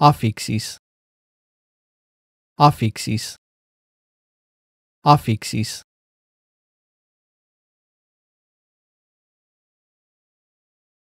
affixes affixes affixes